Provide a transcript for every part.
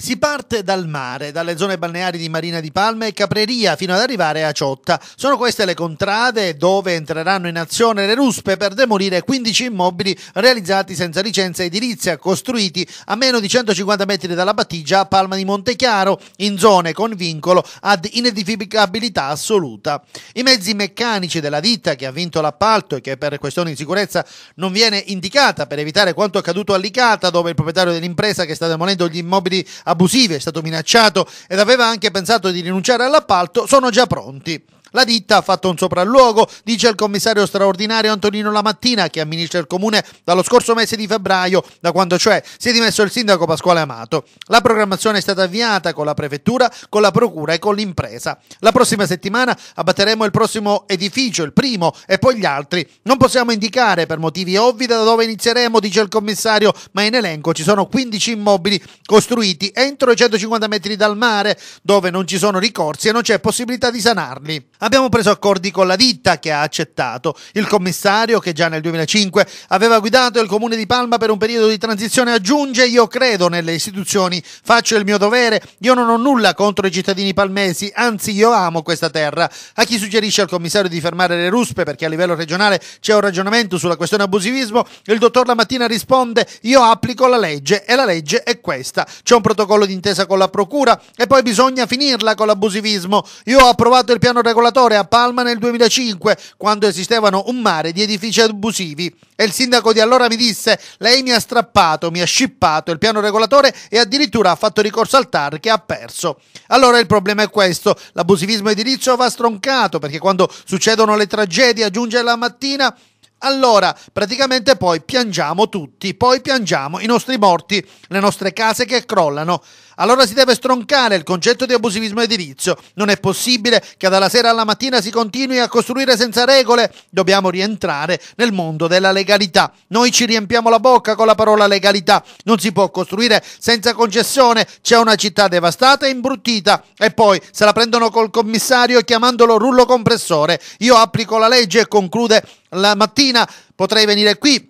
Si parte dal mare, dalle zone balneari di Marina di Palma e Capreria fino ad arrivare a Ciotta. Sono queste le contrade dove entreranno in azione le ruspe per demolire 15 immobili realizzati senza licenza edilizia, costruiti a meno di 150 metri dalla battigia a Palma di Montechiaro, in zone con vincolo ad inedificabilità assoluta. I mezzi meccanici della ditta che ha vinto l'appalto e che per questioni di sicurezza non viene indicata per evitare quanto accaduto a Licata, dove il proprietario dell'impresa che sta demolendo gli immobili abusive, è stato minacciato ed aveva anche pensato di rinunciare all'appalto, sono già pronti. La ditta ha fatto un sopralluogo, dice il commissario straordinario Antonino Lamattina, che amministra il comune dallo scorso mese di febbraio, da quando cioè si è dimesso il sindaco Pasquale Amato. La programmazione è stata avviata con la prefettura, con la procura e con l'impresa. La prossima settimana abbatteremo il prossimo edificio, il primo e poi gli altri. Non possiamo indicare per motivi ovvi da dove inizieremo, dice il commissario, ma in elenco ci sono 15 immobili costruiti entro i 150 metri dal mare, dove non ci sono ricorsi e non c'è possibilità di sanarli. Abbiamo preso accordi con la ditta che ha accettato, il commissario che già nel 2005 aveva guidato il comune di Palma per un periodo di transizione aggiunge io credo nelle istituzioni, faccio il mio dovere, io non ho nulla contro i cittadini palmesi, anzi io amo questa terra. A chi suggerisce al commissario di fermare le ruspe perché a livello regionale c'è un ragionamento sulla questione abusivismo, il dottor la mattina risponde io applico la legge e la legge è questa. C'è un protocollo d'intesa con la procura e poi bisogna finirla con l'abusivismo. Io ho approvato il piano regolatorio osservatore a Palma nel 2005, quando esistevano un mare di edifici abusivi. E il sindaco di allora mi disse: Lei mi ha strappato, mi ha scippato il piano regolatore e addirittura ha fatto ricorso al TAR che ha perso. Allora il problema è questo: l'abusivismo edilizio va stroncato perché quando succedono le tragedie, aggiunge la mattina, allora, praticamente poi piangiamo tutti, poi piangiamo i nostri morti, le nostre case che crollano. Allora si deve stroncare il concetto di abusivismo edilizio. Non è possibile che dalla sera alla mattina si continui a costruire senza regole. Dobbiamo rientrare nel mondo della legalità. Noi ci riempiamo la bocca con la parola legalità. Non si può costruire senza concessione. C'è una città devastata e imbruttita. E poi se la prendono col commissario chiamandolo rullo compressore. Io applico la legge e conclude la mattina potrei venire qui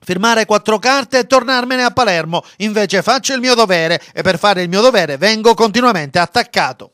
firmare quattro carte e tornarmene a Palermo. Invece faccio il mio dovere e per fare il mio dovere vengo continuamente attaccato.